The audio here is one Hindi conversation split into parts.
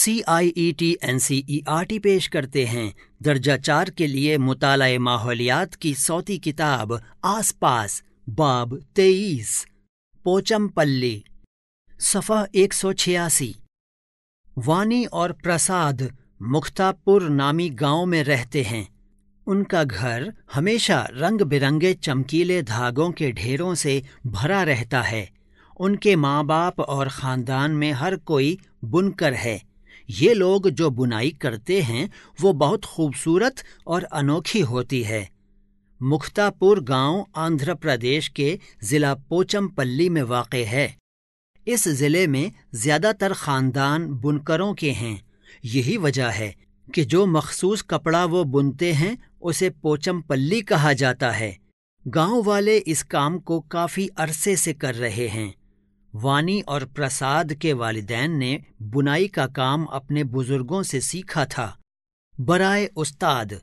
C I E T N C E R T पेश करते हैं दर्जा चार के लिए मुताल माहौलियात की सौती किताब आस पास बाब तेईस पोचमपल्ली सफ़ा एक सौ छियासी वानी और प्रसाद मुख्तापुर नामी गांव में रहते हैं उनका घर हमेशा रंग बिरंगे चमकीले धागों के ढेरों से भरा रहता है उनके माँ बाप और ख़ानदान में हर कोई बुनकर है ये लोग जो बुनाई करते हैं वो बहुत खूबसूरत और अनोखी होती है मुख्तापुर गांव आंध्र प्रदेश के ज़िला पोचमपल्ली में वाक़ है इस ज़िले में ज़्यादातर ख़ानदान बुनकरों के हैं यही वजह है कि जो मखसूस कपड़ा वो बुनते हैं उसे पोचमपल्ली कहा जाता है गांव वाले इस काम को काफ़ी अरसे से कर रहे हैं वानी और प्रसाद के वालदेन ने बुनाई का काम अपने बुजुर्गों से सीखा था बराए उस्ताद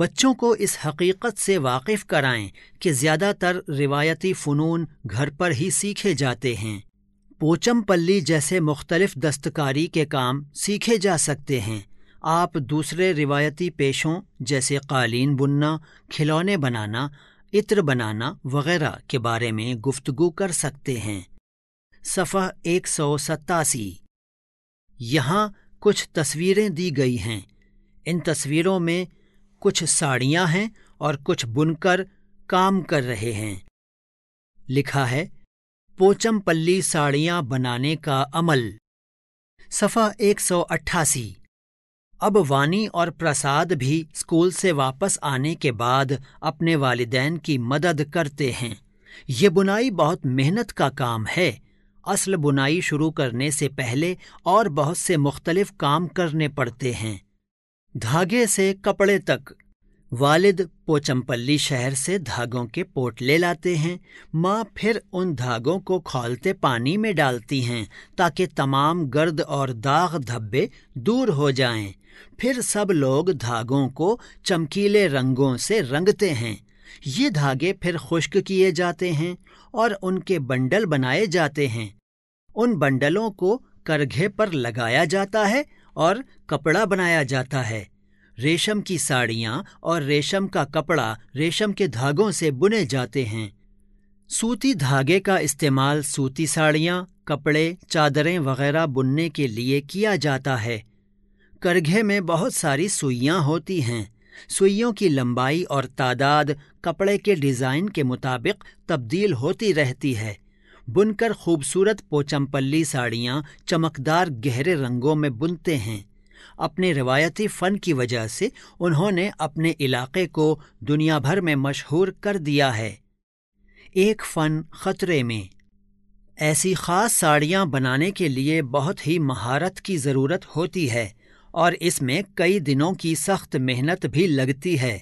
बच्चों को इस हकीकत से वाकिफ कराएं कि ज़्यादातर रिवायती फ़नून घर पर ही सीखे जाते हैं पोचमपल्ली जैसे मुख्तलिफ दस्तकारी के काम सीखे जा सकते हैं आप दूसरे रिवायती पेशों जैसे कालीन बुनना खिलौने बनाना इत्र बनाना वगैरह के बारे में गुफ्तगु कर सकते हैं सफ़ा एक सौ सत्तासी यहाँ कुछ तस्वीरें दी गई हैं इन तस्वीरों में कुछ साड़ियाँ हैं और कुछ बुनकर काम कर रहे हैं लिखा है पोचमपल्ली साड़ियाँ बनाने का अमल सफ़ा एक सौ अट्ठासी अब वानी और प्रसाद भी स्कूल से वापस आने के बाद अपने वालदेन की मदद करते हैं ये बुनाई बहुत मेहनत का काम है असल बुनाई शुरू करने से पहले और बहुत से मुख्तलिफ काम करने पड़ते हैं धागे से कपड़े तक वालिद पोचमपल्ली शहर से धागों के पोटले लाते हैं माँ फिर उन धागों को खोलते पानी में डालती हैं ताकि तमाम गर्द और दाग धब्बे दूर हो जाएं। फिर सब लोग धागों को चमकीले रंगों से रंगते हैं ये धागे फिर खुश्क किए जाते हैं और उनके बंडल बनाए जाते हैं उन बंडलों को करघे पर लगाया जाता है और कपड़ा बनाया जाता है रेशम की साड़ियाँ और रेशम का कपड़ा रेशम के धागों से बुने जाते हैं सूती धागे का इस्तेमाल सूती साड़ियाँ कपड़े चादरें वगैरह बुनने के लिए किया जाता है करघे में बहुत सारी सुइयाँ होती हैं सुइयों की लंबाई और तादाद कपड़े के डिज़ाइन के मुताबिक तब्दील होती रहती है बुनकर खूबसूरत पोचमपल्ली साड़ियाँ चमकदार गहरे रंगों में बुनते हैं अपने रिवायती फ़न की वजह से उन्होंने अपने इलाके को दुनिया भर में मशहूर कर दिया है एक फ़न ख़तरे में ऐसी ख़ास साड़ियाँ बनाने के लिए बहुत ही महारत की ज़रूरत होती है और इसमें कई दिनों की सख्त मेहनत भी लगती है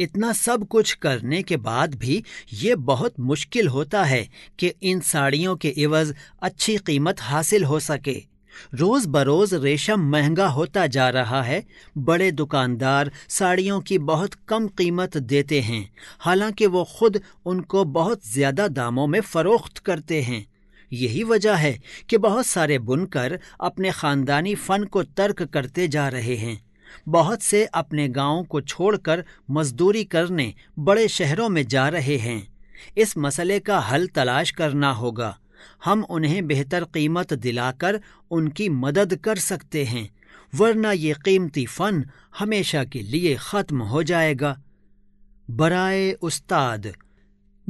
इतना सब कुछ करने के बाद भी ये बहुत मुश्किल होता है कि इन साड़ियों के एवज़ अच्छी कीमत हासिल हो सके रोज बरोज रेशम महंगा होता जा रहा है बड़े दुकानदार साड़ियों की बहुत कम कीमत देते हैं हालांकि वो खुद उनको बहुत ज़्यादा दामों में फ़रोख्त करते हैं यही वजह है कि बहुत सारे बुनकर अपने ख़ानदानी फ़न को तर्क करते जा रहे हैं बहुत से अपने गाँव को छोड़कर मजदूरी करने बड़े शहरों में जा रहे हैं इस मसले का हल तलाश करना होगा हम उन्हें बेहतर कीमत दिलाकर उनकी मदद कर सकते हैं वरना ये कीमती फ़न हमेशा के लिए ख़त्म हो जाएगा बराए उस्ताद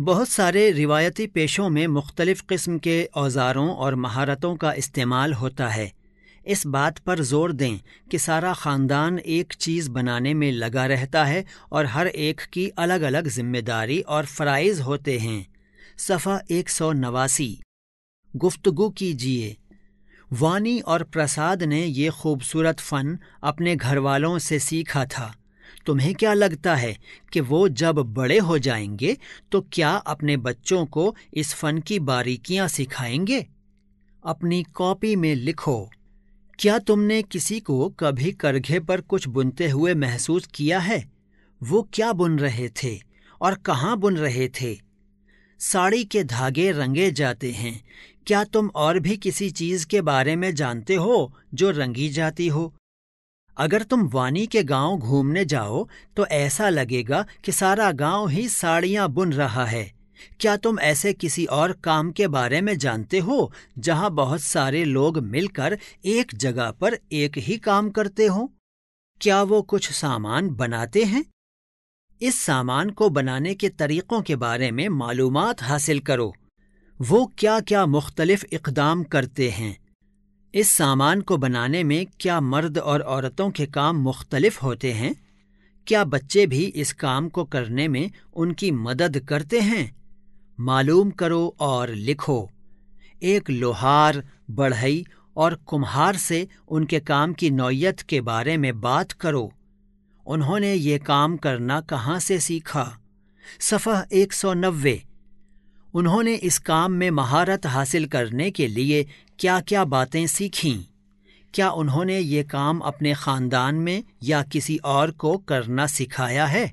बहुत सारे रिवायती पेशों में मुख्तलिफ़ किस्म के औजारों और महारतों का इस्तेमाल होता है इस बात पर जोर दें कि सारा ख़ानदान एक चीज़ बनाने में लगा रहता है और हर एक की अलग अलग जिम्मेदारी और फ़राइज़ होते हैं सफ़ा एक सौ नवासी गुफ्तगु कीजिए वानी और प्रसाद ने ये खूबसूरत फ़न अपने घर वालों से सीखा था तुम्हें क्या लगता है कि वो जब बड़े हो जाएंगे तो क्या अपने बच्चों को इस फ़न की बारीकियां सिखाएंगे अपनी कॉपी में लिखो क्या तुमने किसी को कभी करघे पर कुछ बुनते हुए महसूस किया है वो क्या बुन रहे थे और कहाँ बुन रहे थे साड़ी के धागे रंगे जाते हैं क्या तुम और भी किसी चीज के बारे में जानते हो जो रंगी जाती हो अगर तुम वानी के गांव घूमने जाओ तो ऐसा लगेगा कि सारा गांव ही साड़ियां बुन रहा है क्या तुम ऐसे किसी और काम के बारे में जानते हो जहां बहुत सारे लोग मिलकर एक जगह पर एक ही काम करते हो क्या वो कुछ सामान बनाते हैं इस सामान को बनाने के तरीकों के बारे में मालूमात हासिल करो वो क्या क्या मुख्तलिफ इकदाम करते हैं इस सामान को बनाने में क्या मर्द और औरतों के काम मुख्तलिफ होते हैं क्या बच्चे भी इस काम को करने में उनकी मदद करते हैं मालूम करो और लिखो एक लोहार बढ़ई और कुम्हार से उनके काम की नौयत के बारे में बात करो उन्होंने ये काम करना कहाँ से सीखा सफ़ह एक सौ नब्बे उन्होंने इस काम में महारत हासिल करने के लिए क्या क्या बातें सीखीं क्या उन्होंने ये काम अपने ख़ानदान में या किसी और को करना सिखाया है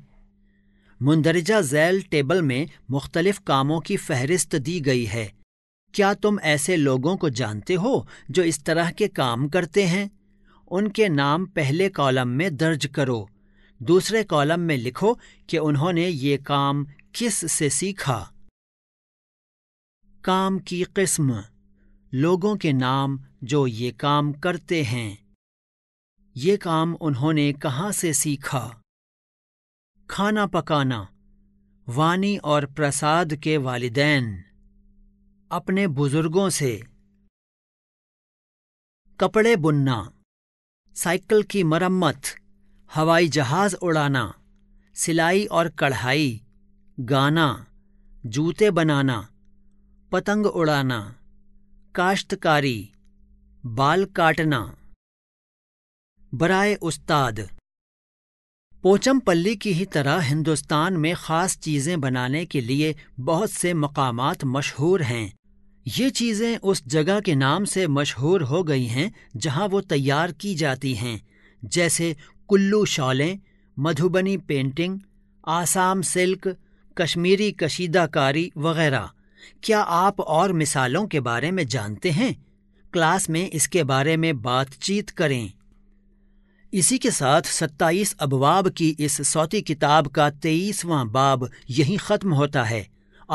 मुंदरजा जैल टेबल में मुख्तलिफ कामों की फहरिस्त दी गई है क्या तुम ऐसे लोगों को जानते हो जो इस तरह के काम करते हैं उनके नाम पहले कॉलम में दर्ज करो दूसरे कॉलम में लिखो कि उन्होंने ये काम किस से सीखा काम की किस्म लोगों के नाम जो ये काम करते हैं ये काम उन्होंने कहाँ से सीखा खाना पकाना वानी और प्रसाद के वालिदैन अपने बुजुर्गों से कपड़े बुनना साइकिल की मरम्मत हवाई जहाज उड़ाना सिलाई और कढ़ाई गाना जूते बनाना पतंग उड़ाना काश्तकारी बाल काटना बराए उस्ताद पोचमपल्ली की ही तरह हिंदुस्तान में ख़ास चीज़ें बनाने के लिए बहुत से मकाम मशहूर हैं ये चीज़ें उस जगह के नाम से मशहूर हो गई हैं जहाँ वो तैयार की जाती हैं जैसे कुल्लू शॉलें मधुबनी पेंटिंग आसाम सिल्क कश्मीरी कशीदाकारी वगैरह क्या आप और मिसालों के बारे में जानते हैं क्लास में इसके बारे में बातचीत करें इसी के साथ सत्ताईस अबवाब की इस सौती किताब का तेईसवां बाब यही ख़त्म होता है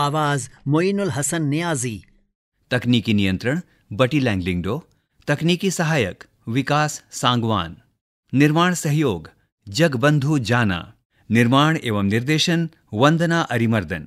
आवाज़ मोइनुल हसन न्याजी तकनीकी नियंत्रण बटी लैंगलिंगडो तकनीकी सहायक विकास सांगवान निर्माण सहयोग जगबंधु जाना निर्माण एवं निर्देशन वंदना अरिमर्दन